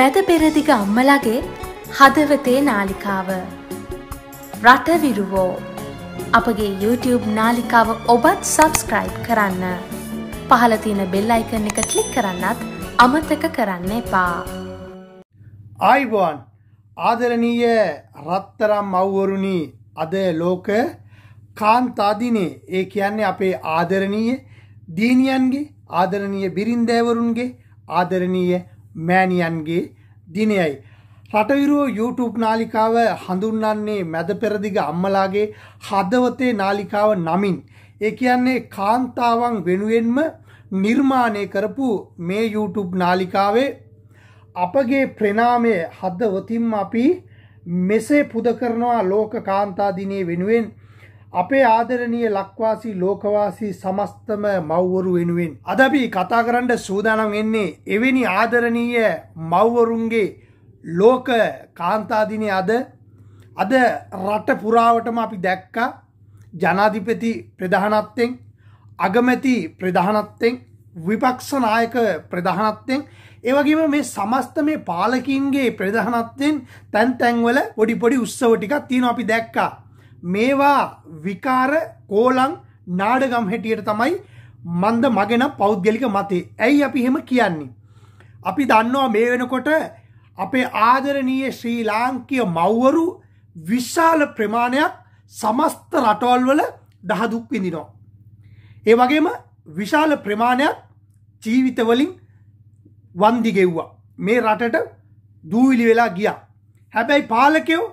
මැද පෙරදිග අම්මලගේ හදවතේ නාලිකාව. රටවිරුවෝ අපගේ YouTube නාලිකාව ඔබත් සබස්ක්‍රයිබ් කරන්න. පහලතින බෙල්ලයිකන එක කලික් කරන්නත් අමතක කරන්න එපා. ආයිබෝන් ආදරණීය රත්තරම් මව්වරුණි අද ලෝක කාන්තාදිනේ ඒ කියන්නේ අපේ ආදරණීය දීනියන්ගේ ආදරණීය බිරින්දෑවරුන්ගේ ආදරණීය මෑණියන්ගේ දිනයයි. රටවිරුවෝ YouTube නාලිකාව හඳුන්වන්නේ මැද පෙරදිග අම්මලාගේ හදවතේ නාලිකාව නමින්. ඒ කියන්නේ කාන්තාවන් වෙනුවෙන්ම නිර්මාණය කරපු මේ YouTube නාලිකාවේ අපගේ ප්‍රනාමය හදවතින් අපි මෙසේ පුද කරනවා ලෝක කාන්තා දිනේ වෙනුවෙන් අපේ ආදරණීය ලක්වාසී ලෝකවාසී සමස්තම මව්වරු වෙනුවෙන් අද අපි කතා කරන්න සූදානම් වෙන්නේ එවැනි ආදරණීය මව්වරුන්ගේ ලෝක කාන්තාදිනේ අද අද රට පුරාවටම අපි දැක්කා ජනාධිපති ප්‍රධානත්වයෙන් අගමැති ප්‍රධානත්වයෙන් විපක්ෂ නායක ප්‍රධානත්වයෙන් ඒ වගේම මේ සමස්ත මේ පාලකින්ගේ ප්‍රධානත්වයෙන් තැන් තැන්වල පොඩි පොඩි උත්සව ටිකක් තියෙනවා අපි දැක්කා මේවා විකාර කෝලං නාඩගම් හැටියට තමයි මන්ද මගෙන පෞද්ගලික මතේ ඇයි අපි හෙම කියන්නේ. අපි දන්නවා මේ වෙනකොට අපේ ආදරණීය ශ්‍රී ලාංකීය මව්වරු විශාල ප්‍රමාණයක් සමස්ත රටවල්වල දහදුක් විඳිනවා. ඒ වගේම විශාල ප්‍රමාණයක් ජීවිතවලින් වන්දිගෙව්වා. මේ රටට දූවිලි වෙලා ගියා. හැබැයි පාලකයෝ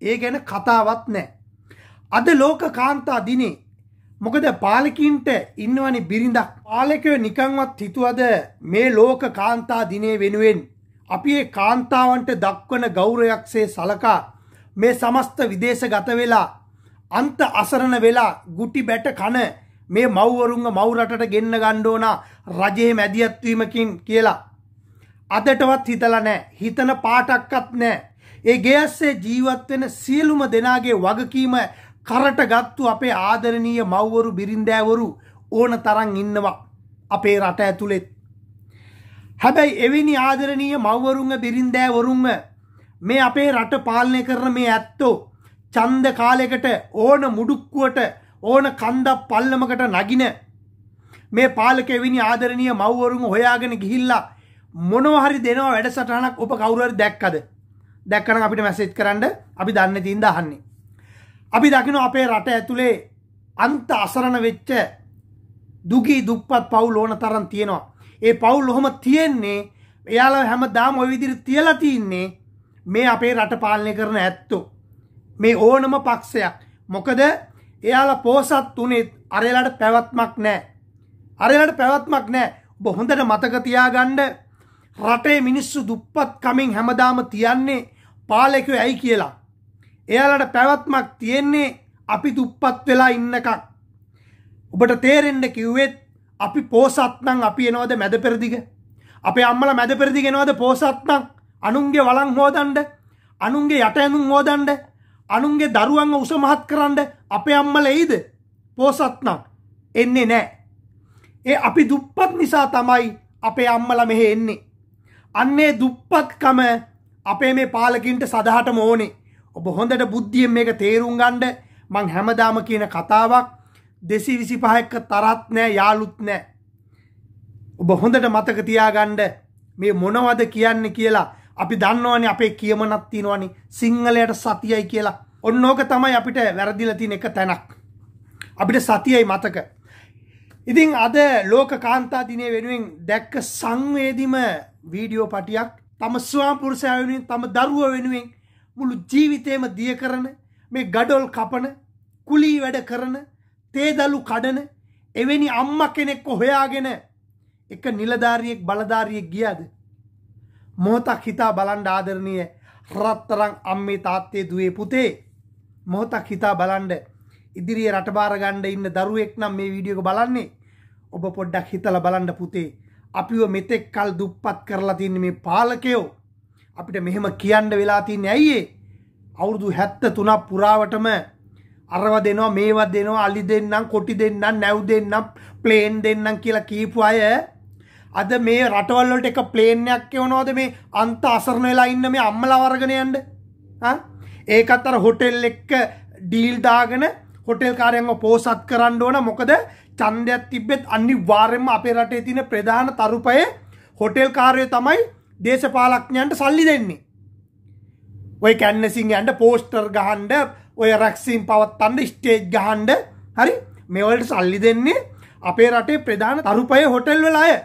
ඒ ගැන කතාවත් නෑ. අද ලෝක කාන්තා දිනේ මොකද පාලකින්ට ඉන්නවනි බිරිඳක් පාලකව නිකංවත් හිතුවද මේ ලෝක කාන්තා දිනේ වෙනුවෙන් අපි ඒ කාන්තාවන්ට දක්වන ගෞරයක්සේ සලකා මේ සමස්ත විදේශ ගත වෙලා අන්ත අසරණ වෙලා ගුටි බැට කන මේ මව්වරුන්ග මවුරටට ගෙන්න්න ගණ්ඩෝන රජයේ මැදිියත්වීමකින් කියලා. අදටවත් හිතල නෑ හිතන පාටක්කත් නෑ. ඒ ගේස්සේ ජීවත්වෙන සියලුම දෙනාගේ වගකීම කරට ගත්තු අපේ ආදරණීය මව්වරු බිරින්දෑවරු ඕන තරන් ඉන්නවා අපේ රට ඇතුළෙත්. හැබැයි එවැනි ආදරණීය මව්වරුන්ග බිරින්දෑවරුන්ග මේ අපේ රට පාලනය කරන මේ ඇත්තෝ චන්ද කාලෙකට ඕන මුඩුක්කුවට ඕන කන්ද පල්ලමකට නගින මේ පාලක එවැනි ආදරණීය මව්වරුන් හොයාගෙන ගිහිල්ලා මොනවා හරි දෙනවා වැඩසටහනක් ඔබ කවුරු හරි දැක්කද දැක්කනම් අපිට මැසේජ් කරන්න අපි දන්නේ තින්ද අහන්නේ අපි දකින අපේ රට ඇතුළේ අන්ත අසරණ වෙච්ච දුගී දුප්පත් පවුල් ඕන තරම් තියෙනවා. ඒ පවුල් ඔහොම තියෙන්නේ එයාල හැම දාම ඔය විදිහට තියලා තින්නේ මේ අපේ රට පාලනය කරන ඇත්තෝ. මේ ඕනම පක්ෂයක්. මොකද එයාලා පෝසත් උනේ අරයලාට පැවැත්මක් නැහැ. අරයලාට පැවැත්මක් නැහැ. ඔබ හොඳට මතක තියාගන්න රටේ මිනිස්සු දුප්පත් කමින් හැමදාම තියන්නේ පාලකයෝ ඇයි කියලා. එයාලට පැවත්මක් තියෙන්නේ අපි දුප්පත් වෙලා ඉන්නකක් ඔබට තේරෙන්ඩ කිව්වෙත් අපි පෝසත්නං අපි එනවද මැද පෙරදිග අපේ අම්මල මැද පෙරදිගෙනවද පෝසත්නං අනුන්ගේ වලං හෝදන්ඩ අනුන්ගේ යට ඇඳුම් හෝදන්ඩ අනුන්ගේ දරුවන්ව උසමහත් කරන්න අපේ අම්මල එයිද පෝසත්නං එන්නේ නෑ ඒ අපි දුප්පත් නිසා තමයි අපේ අම්මල මෙහෙ එන්නේ අන්නේ දුප්පත්කම අපේ මේ පාලකින්ට සදහට මෝනේ ඔබ හොඳට බුද්ධියෙන් මේක තේරුම් ගණ්ඩ මං හැමදාම කියන කතාවක් දෙසි විසි පහක්ක තරත් නෑ යාලුත් නෑ ඔබ හොඳට මතක තියාගණ්ඩ මේ මොනවද කියන්න කියලා අපි දන්නවනේ අපේ කියමනක් තියෙනවනේ සිංහලයට සතියයි කියලා ඔන්න ඕක තමයි අපිට වැරදිලා තියෙන එක තැනක් අපිට සතියයි මතක ඉතින් අද ලෝක කාන්තා දිනය වෙනුවෙන් දැක්ක සංවේදිම වීඩියෝ පටියක් තම ස්වාම්පුරුෂය වෙනුවෙන් තම දරුව වෙනුවෙන් මුළු ජීවිතේම දිය කරන මේ ගඩොල් කපන කුලී වැඩ කරන තේදලු කඩන එවැනි අම්ම කෙනෙක් හොයාගෙන එක නිලධාරියෙක් බලධාරියෙක් ගියාද මොහොතක් හිතා බලන්ඩ ආදරණය රත්තරං අම්මේ තාත්තේ දුවේ පුතේ මොහොතක් හිතා බලන්ඩ ඉදිරියේ රටබාරගණ්ඩ ඉන්න දරුවෙක් නම් මේ වීඩියෝක බලන්නේ ඔබ පොඩ්ඩක් හිතල බලන්ඩ පුතේ අපිව මෙතෙක් කල් දුප්පත් කරලා තින්න මේ පාලකයෝ අපිට මෙහෙම කියන්න වෙලා තින්නේ ඇයි අවුරුදු 73ක් පුරාවටම අරව දෙනවා මේව දෙනවා අලි දෙන්නම් කොටි දෙන්නම් නැව් දෙන්නම් ප්ලේන් දෙන්නම් කියලා කීපු අය අද මේ රටවල් වලට එක ප්ලේන් එකක් එවනවාද මේ අන්ත අසරණ වෙලා ඉන්න මේ අම්මලා වර්ගන යන්න ආ ඒකත් අර හොටෙල් එක්ක ඩීල් දාගෙන හොටෙල් කාරයන්ව පෝසත් කරන්න ඕන මොකද ඡන්දයක් තිබෙත් අනිවාර්යයෙන්ම අපේ රටේ තියෙන ප්‍රධාන තරුපය හොටෙල් කාර්යය තමයි දේශපාලක්ඥන්ට සල්ලි දෙන්නේ. ඔය කැන්නසින් ඇන්ට පෝස්ටර් ගහන්ඩ ඔය රැක්සිම් පවත්තන්ඩ ස්ටේජ් ගහන්ඩ හරි මෙවලට සල්ලි දෙන්නේ අපේ රටේ ප්‍රධාන තරුපය හොටෙල් වෙලාය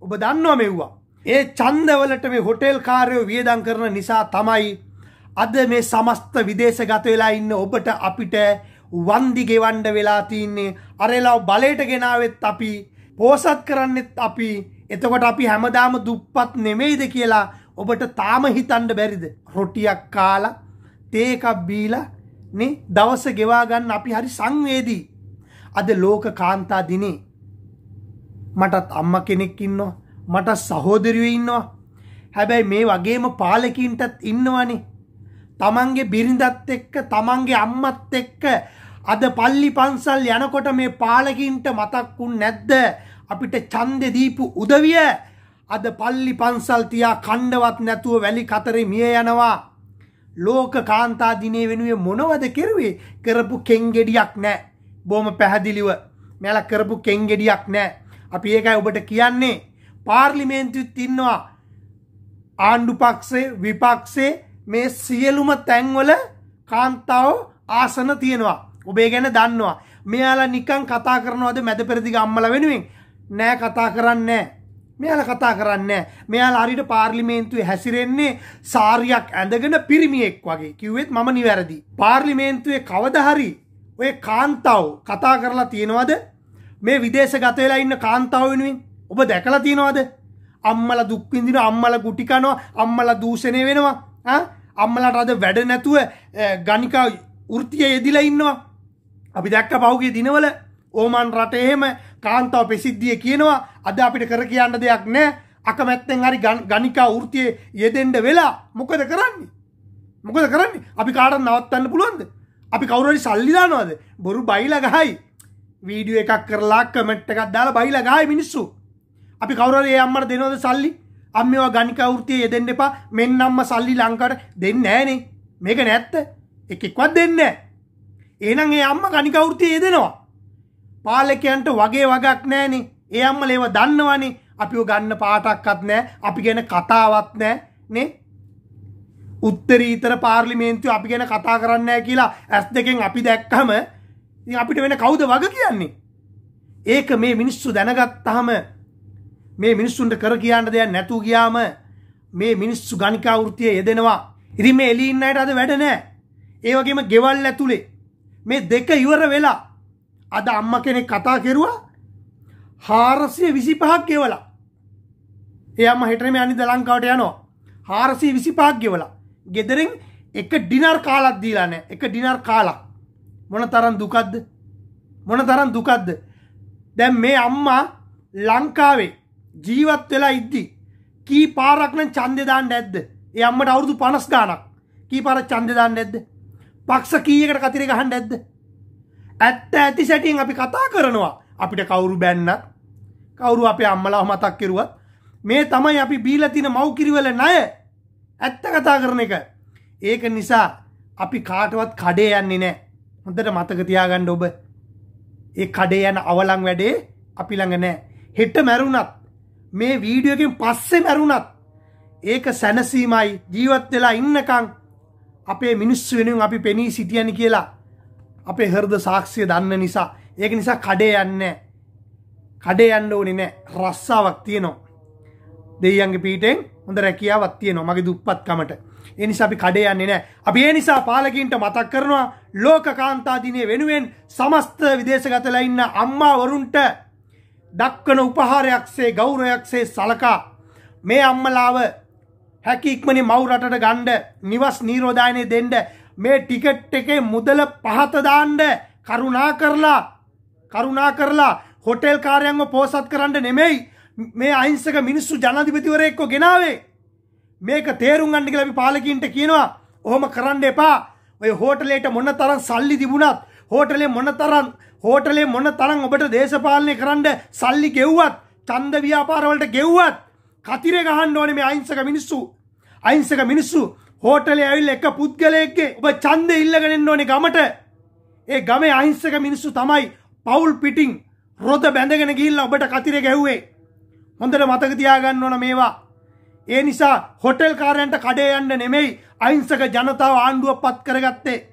ඔබ දන්නවා මෙව්වා. ඒ චන්දවලට මේ හොටෙල් කාරයෝ වියදං කරන නිසා තමයි අද මේ සමස්ත විදේශගත වෙලා ඉන්න ඔබට අපිට වන්දි ගෙවන්ඩ වෙලා තියන්නේ අරලා බලයට ගෙනාවෙත් අපි පෝසත් කරන්නෙත් අපි එතකොට අපි හැමදාම දුප්පත් නෙමෙයිද කියලා ඔබට තාම හිතන්න බැරිද රොටියක් කාලා තේ එකක් බීලා නේ දවස ගෙවා ගන්න අපි හරි සංවේදී අද ලෝක කාන්තා දිනේ මටත් අම්මා කෙනෙක් ඉන්නවා මට සහෝදරයෝ ඉන්නවා හැබැයි මේ වගේම පාලකින්ටත් ඉන්නවනේ තමන්ගේ බිරිඳත් එක්ක තමන්ගේ අම්මත් එක්ක අද පල්ලි පන්සල් යනකොට මේ පාලකින්ට මතක් වුන් නැද්ද අපිට ඡන්දෙ දීපු උදවිය අද පල්ලි පන්සල් තියා කණ්ඩවත් නැතුව වැලි කතරේ මිය යනවා. ලෝක කාන්තා දිනේ වෙනුවේ මොනවද කෙරුවේ? කරපු කෙන්ගෙඩියක් නැහැ. බොහොම පැහැදිලිව. මෙලා කරපු කෙන්ගෙඩියක් නැහැ. අපි ඒකයි ඔබට කියන්නේ. පාර්ලිමේන්තුවෙත් ඉන්නවා. ආණ්ඩු පක්ෂේ විපක්ෂේ මේ සියලුම තැන්වල කාන්තාව ආසන තියෙනවා. ඔබේ ගැන දන්නවා. මෙයාලා නිකන් කතා කරනවද මැද පෙරදිග අම්මලා වෙනුවෙන්? නෑ කතා කරන්න මෙයාල කතා කරන්න මෙයාල අරිට පාර්ලිමේන්තුවේ හැසිරෙන්නේ සාරියක් ඇඳගෙන පිරිමියෙක් වගේ කිව්වෙත් මම නිවැරදි. පාර්ලිමේන්තුවේ කවදහරි ඔය කාන්තාව කතා කරලා තියෙනවද මේ විදේශ ගතවෙලා ඉන්න කාන්තාව වෙනුවෙන් ඔබ දැකලා තියෙනවද අම්මල දුක්විඳින අම්මල ගුටිකනවා අම්මල දූෂණය වෙනවා අම්මලට අද වැඩ නැතුව ගනිකා ෘතිය යෙදිලා ඉන්නවා අපි දැක්ක පහුගේ දිනවල ඕමන් රටේම කාන්තාව ප්‍රසිද්ධිය කියනවා අද අපිට කර කියන්න දෙයක් නෑ අකමැත්තෙන් හරි ගනිකා ෘතිය යෙදෙන්ඩ වෙලා මොකද කරන්නේ. මොකද කරන්නේ අපි කාරන් නවත්තන්න පුළුවන්ද. අපි කවුරරි සල්ලිදානවද බොරු බයිල ගහයි වීඩියෝ එකක් කරලා කමට් එකක් දාලා බයිල ගහයි මිනිස්සු. අපි කවුරරි ඒ අම්මට දෙනවද සල්ලි අම්මවා ගනිකා ෘතිය යෙදෙන්ඩ එපා මෙන්න අම්ම සල්ලි ලංකට දෙන්න ෑනේ මේක නැත්ත එකෙක්වත් දෙන්න. ඒනම් ඒ අම්ම ගනිකවෘතිය යෙදෙනවා. පාලකයන්ට වගේ වගක් නෑනේ ඒ අම්මල ඒව දන්නවනේ අපිව ගන්න පාටක්වත් නෑ අපි ගැන කතාවත් නෑ නේ උත්තරීතර පාර්ලිමේන්තු අපි ගැන කතා කරන්න කියලා ඇස් දෙකෙන් අපි දැක්කම අපිට වෙන කවුද වග කියන්නේ ඒක මේ මිනිස්සු දැනගත්තහම මේ මිනිස්සුන්ට කර කියන්න දෙයක් නැතුව ගියාම මේ මිනිස්සු ගණිකා වෘත්තිය යෙදෙනවා ඉතින් මේ එළිය ඉන්න අයට අද වැඩ නැහැ ඒ වගේම ගෙවල් ඇතුලේ මේ දෙක ඉවර වෙලා අද අම්ම කෙනෙක් කතා කෙරුවා හාරසිය විසි පහක් ගෙවලා එයම හෙටම අනි දලංකාවට යනවා හාරසිය විසි පහක් ගෙවලා ගෙදරෙන් එක ඩිනර් කාලත් දීලාන එක ඩිනර් කාලා මොන තරන් දුකක්ද මොන තරන් දුකක්ද දැන් මේ අම්මා ලංකාවේ ජීවත් වෙලා ඉද්දි කී පාරක්න චන්දදාන්න ඇද්ද ඒ අම්මට අවුරුදු පනස් ගානක් කී පාර චන්දදාන්න ඇද්ද පක්ෂ කීයකට කතිර ගහන්න ඇද්ද ඇත්ත ඇති සැටියෙන් අපි කතා කරනවා අපිට කවුරු බැන්න කවුරු අපේ අම්මලා මතක් කෙරුවත් මේ තමයි අපි බීලා තියෙන මව්කිරිවල ණය ඇත්ත කතා කරන එක ඒක නිසා අපි කාටවත් කඩේ යන්නේ නැහැ හොඳට මතක තියාගන්න ඔබ ඒ කඩේ යන අවලං වැඩේ අපි ළඟ නැහැ හෙට මැරුණත් මේ වීඩියෝ එකෙන් පස්සේ මැරුණත් ඒක සැනසීමයි ජීවත් වෙලා ඉන්නකම් අපේ මිනිස්සු වෙනුවෙන් අපි පෙනී සිටියනි කියලා අපේ හරද සාක්ෂය දන්න නිසා ඒක නිසා කඩේ යන්න කඩේ යන්න ඕනි නෑ රස්සාවක් තියනවා දෙයියන්ගේ පීටෙන් හොඳ රැකියාවක් තියනවා මගේ දුප්පත්කමට ඒ නිසා අපි කඩේ යන්නේ නෑ අපි ඒ නිසා පාලකින්ට මතක් කරනවා ලෝක කාන්තා දිනය වෙනුවෙන් සමස්ත විදේශගතලා ඉන්න අම්මා වරුන්ට දක්වන උපහාරයක්සේ ගෞරවයක්සේ සලකා මේ අම්මලාව හැකි ඉක්මනි මව් රටට ගණ්ඩ නිවස් නීරෝධායනය දෙන්ඩ මේ ටිකට් එකේ මුදල පහත දාන්න කරුණා කරලා කරුණා කරලා හොටෙල් කාරයන්ව පෝසත් කරන්න නෙමෙයි මේ අහිංසක මිනිස්සු ජනාධිපතිවරයෙක් එක්ක ගෙනාවේ මේක තේරුම් ගන්න කියලා අපි පාලකීන්ට කියනවා ඔහොම කරන්න එපා ඔය හෝටලේට මොන තරම් සල්ලි තිබුණත් හෝටලේ මොන තරම් හෝටලේ මොන තරම් ඔබට දේශපාලනය කරන්න සල්ලි ගෙව්වත් ඡන්ද ව්‍යාපාරවලට ගෙව්වත් කතිරේ ගහන්න ඕනේ මේ අහිංසක මිනිස්සු අහිංසක මිනිස්සු හෝටල ඇවිල් එක පුද්ගලයෙක්ගේ ඔබ චන්ද ඉල්ලගෙනෙන්න ඕනි ගමට ඒ ගමේ අහිංසක මිනිස්සු තමයි පවුල් පිටිං රොද බැඳගෙන ගිල්ල ඔබට කතිර ගැව්වේ හොඳට මතක තියාගන්න ඕන මේවා ඒ නිසා හොටෙල් කාරයන්ට කඩේ යන්න නෙමෙයි අහිංසක ජනතාව ආණ්ඩුව පත් කරගත්තේ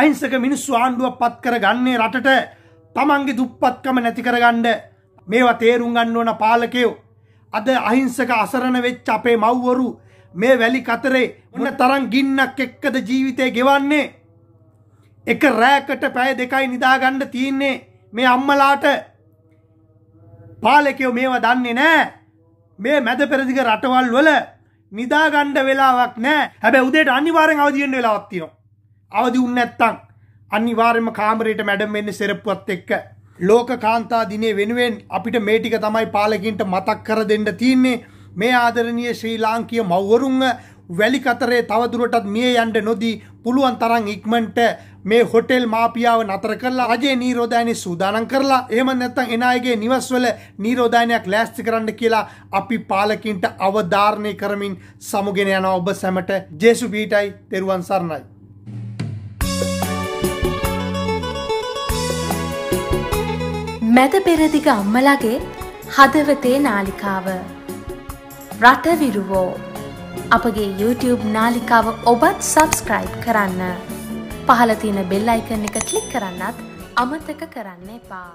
අයිංසක මිනිස්සු ආණ්ඩුව පත් කර ගන්නේ රටට තමන්ගේ දුප්පත්කම නැති කරගන්න මේවා තේරුම් ගන්න ඕන පාලකයෝ අද අහිංසක අසරණ වෙච්ච අපේ මව්වරු මේ වැලි කතරේ මොන තරම් ගින්නක් එක්කද ජීවිතේ ගෙවන්නේ එක රෑකට පැය දෙකයි නිදාගන්න තියෙන්නේ මේ අම්මලාට පාලකයෝ මේවා දන්නේ නැහැ මේ මැද පෙරදිග රටවල් වල නිදාගණ්ඩ වෙලාවක් නෑ හැබැ උදේට අනිවාරෙන් අවදියෙන්ට වෙලාවත්තියෝ අවදි උන්නැත්තං අනිවාර්යම කාමරයට මැඩම් වෙන්න සෙරප්පුවත් එක්ක ලෝක කාන්තා දිනේ වෙනුවෙන් අපිට මේටික තමයි පාලකින්ට මතක් කර දෙන්න තියන්නේ මේ ආදරණීය ශ්‍රී ලාංකීය මව්වරුන්ව වැලි කතරේ තවදුරටත් මිය යන්න නොදී පුළුවන් තරම් ඉක්මනට මේ හොටෙල් මාපියාව නතර කරලා රජයේ නීරෝධායනය සූදානම් කරලා එහෙම නැත්නම් එන අයගේ නිවස්වල නීරෝධායනයක් ලෑස්ති කරන්න කියලා අපි පාලකින්ට අවධාරණය කරමින් සමුගෙන යන ඔබ සැමට ජේසු බීටයි තෙරුවන් සරණයි මැද පෙරදිග අම්මලගේ හදවතේ නාලිකාව රටවිරුවෝ අපගේ YouTube නාලිකාව ඔබත් සබස්ක්‍රයිබ් කරන්න. පහලතින බෙල්ලයිකන එක කලික් කරන්නත් අමතක කරන්න එපා.